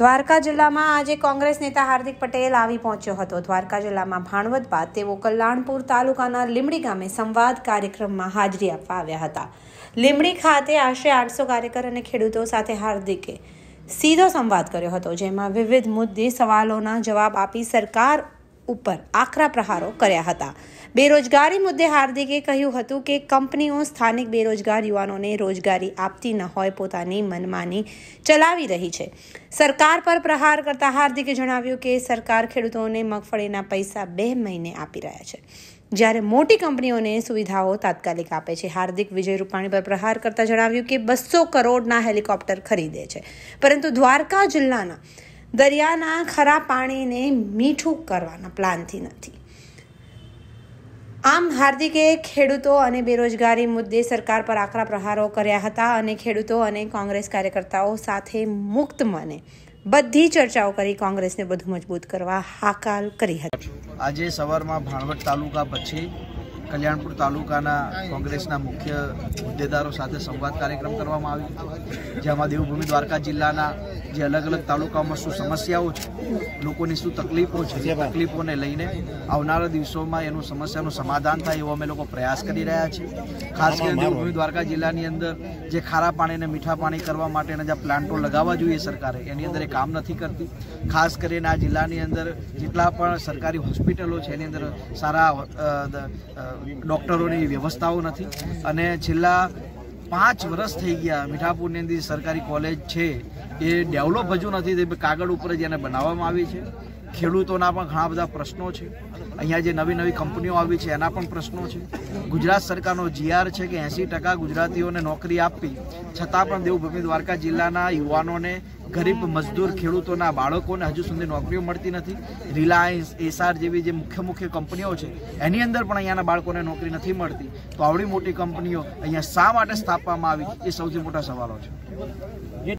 દ્વારકા જિલ્લામાં આજે કોંગ્રેસ નેતા હાર્દિક પટેલ આવી પહોંચ્યો હતો દ્વારકા જિલ્લામાં ભાણવત બાદ તેઓ કલ્યાણપુર તાલુકાના લીમડી ગામે સંવાદ કાર્યક્રમમાં હાજરી આપવા આવ્યા હતા લીમડી ખાતે આશરે આઠસો કાર્યકર અને ખેડૂતો સાથે હાર્દિકે સીધો સંવાદ કર્યો હતો જેમાં વિવિધ મુદ્દે સવાલોના જવાબ આપી સરકાર ઉપર આકરા પ્રહારો કર્યા હતા બેરોજગારી મુદ્દે હાર્દિકે કહ્યું હતું કે કંપનીઓ સ્થાનિક બેરોજગાર યુવાનોને રોજગારી આપતી ન હોય પોતાની મનમાની ચલાવી રહી છે સરકાર પર પ્રહાર કરતા હાર્દિકે જણાવ્યું કે સરકાર ખેડૂતોને મગફળીના પૈસા બે મહિને આપી રહ્યા છે જ્યારે મોટી કંપનીઓને સુવિધાઓ તાત્કાલિક આપે છે હાર્દિક વિજય રૂપાણી પર પ્રહાર કરતા જણાવ્યું કે બસો કરોડના હેલિકોપ્ટર ખરીદે છે પરંતુ દ્વારકા જિલ્લાના દરિયાના ખરા પાણીને મીઠું કરવાના પ્લાનથી નથી આમ હાર્દિકે ખેડૂતો અને બેરોજગારી મુદ્દે સરકાર પર આકરા પ્રહારો કર્યા હતા અને ખેડૂતો અને કોંગ્રેસ કાર્યકર્તાઓ સાથે મુક્ત મને બધી ચર્ચાઓ કરી કોંગ્રેસને વધુ મજબૂત કરવા હાકાલ કરી હતી આજે સવારમાં ભાણવટ તાલુકા પછી કલ્યાણપુર તાલુકાના કોંગ્રેસના મુખ્ય હોદ્દેદારો સાથે સંવાદ કાર્યક્રમ કરવામાં આવ્યો જેમાં દેવભૂમિ દ્વારકા જિલ્લાના જે અલગ અલગ તાલુકાઓમાં શું સમસ્યાઓ છે લોકોની શું તકલીફો છે જે તકલીફોને લઈને આવનારા દિવસોમાં એનું સમસ્યાનું સમાધાન થાય એવો અમે લોકો પ્રયાસ કરી રહ્યા છીએ ખાસ કરીને દેવભૂમિ દ્વારકા જિલ્લાની અંદર જે ખારા પાણી અને મીઠા પાણી કરવા માટેના જે પ્લાન્ટો લગાવવા જોઈએ સરકારે એની અંદર એ કામ નથી કરતી ખાસ કરીને આ જિલ્લાની અંદર જેટલા પણ સરકારી હોસ્પિટલો છે એની અંદર સારા ડૉક્ટરોની વ્યવસ્થાઓ નથી અને છેલ્લા પાંચ વર્ષ થઈ ગયા મીઠાપુરની અંદર સરકારી કોલેજ છે એ ડેવલપ હજુ નથી તે કાગળ ઉપર જ એને બનાવવામાં આવી છે ખેડૂતોના પણ ઘણા બધા પ્રશ્નો છે અહીંયા જે નવી નવી કંપનીઓ આવી છે એના પણ પ્રશ્નો છે ગુજરાત સરકારનો જીઆર છે કે એંસી ટકા ગુજરાતીઓને નોકરી આપવી છતાં પણ દેવભૂમિ દ્વારકા જિલ્લાના યુવાનોને ગરીબ મજદૂર ખેડૂતોના બાળકોને હજુ સુધી નોકરીઓ મળતી નથી રિલાયન્સ એસઆર જેવી જે મુખ્ય મુખ્ય કંપનીઓ છે એની અંદર પણ અહીંયાના બાળકોને નોકરી નથી મળતી તો આવડી મોટી કંપનીઓ અહીંયા શા માટે સ્થાપવામાં આવી એ સૌથી મોટા સવાલો છે